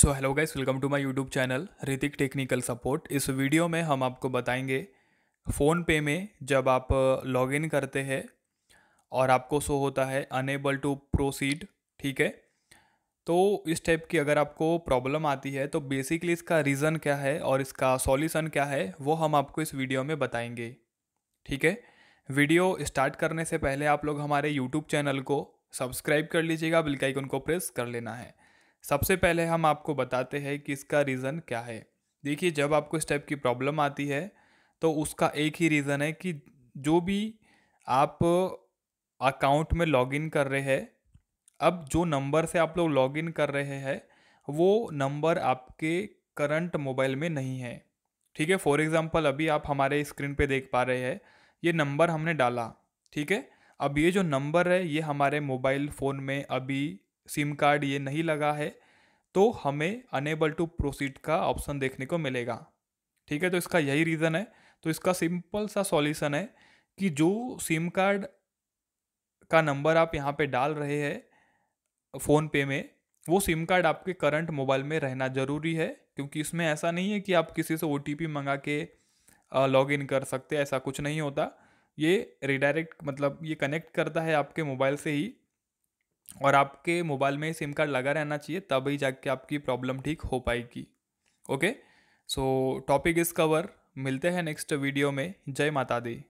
so hello guys welcome to my YouTube channel Hrithik technical support इस video में हम आपको बताएंगे फ़ोन पे में जब आप लॉगिन uh, करते हैं और आपको शो होता है अनेबल टू प्रोसीड ठीक है तो इस टाइप की अगर आपको प्रॉब्लम आती है तो बेसिकली इसका रीज़न क्या है और इसका सॉल्यूशन क्या है वो हम आपको इस वीडियो में बताएंगे ठीक है वीडियो स्टार्ट करने से पहले आप लोग हमारे यूट्यूब चैनल को सब्सक्राइब कर लीजिएगा बिल्कुल उनको प्रेस कर लेना है सबसे पहले हम आपको बताते हैं कि इसका रीज़न क्या है देखिए जब आपको इस टाइप की प्रॉब्लम आती है तो उसका एक ही रीज़न है कि जो भी आप अकाउंट में लॉगिन कर रहे हैं अब जो नंबर से आप लोग लॉगिन कर रहे हैं वो नंबर आपके करंट मोबाइल में नहीं है ठीक है फॉर एग्ज़ाम्पल अभी आप हमारे स्क्रीन पे देख पा रहे हैं ये नंबर हमने डाला ठीक है अब ये जो नंबर है ये हमारे मोबाइल फ़ोन में अभी सिम कार्ड ये नहीं लगा है तो हमें अनेबल टू प्रोसीड का ऑप्शन देखने को मिलेगा ठीक है तो इसका यही रीज़न है तो इसका सिंपल सा सॉल्यूशन है कि जो सिम कार्ड का नंबर आप यहाँ पे डाल रहे हैं फ़ोन पे में वो सिम कार्ड आपके करंट मोबाइल में रहना ज़रूरी है क्योंकि इसमें ऐसा नहीं है कि आप किसी से ओ मंगा के लॉग इन कर सकते ऐसा कुछ नहीं होता ये रिडायरेक्ट मतलब ये कनेक्ट करता है आपके मोबाइल से ही और आपके मोबाइल में सिम कार्ड लगा रहना चाहिए तब ही जाके आपकी प्रॉब्लम ठीक हो पाएगी okay so topic is cover मिलते हैं नेक्स्ट वीडियो में जय माता दी